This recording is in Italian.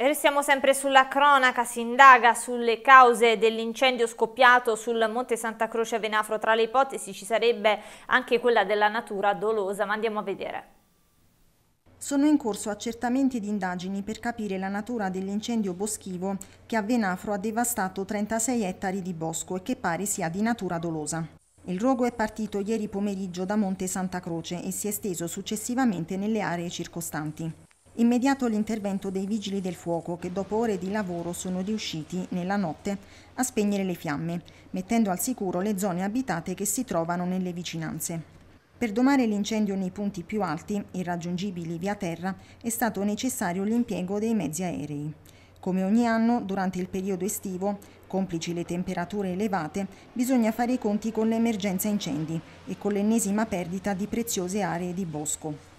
Restiamo sempre sulla cronaca, si indaga sulle cause dell'incendio scoppiato sul Monte Santa Croce a Venafro. Tra le ipotesi ci sarebbe anche quella della natura dolosa, ma andiamo a vedere. Sono in corso accertamenti ed indagini per capire la natura dell'incendio boschivo che a Venafro ha devastato 36 ettari di bosco e che pare sia di natura dolosa. Il rogo è partito ieri pomeriggio da Monte Santa Croce e si è esteso successivamente nelle aree circostanti immediato l'intervento dei vigili del fuoco che dopo ore di lavoro sono riusciti nella notte a spegnere le fiamme, mettendo al sicuro le zone abitate che si trovano nelle vicinanze. Per domare l'incendio nei punti più alti, irraggiungibili via terra, è stato necessario l'impiego dei mezzi aerei. Come ogni anno, durante il periodo estivo, complici le temperature elevate, bisogna fare i conti con l'emergenza incendi e con l'ennesima perdita di preziose aree di bosco.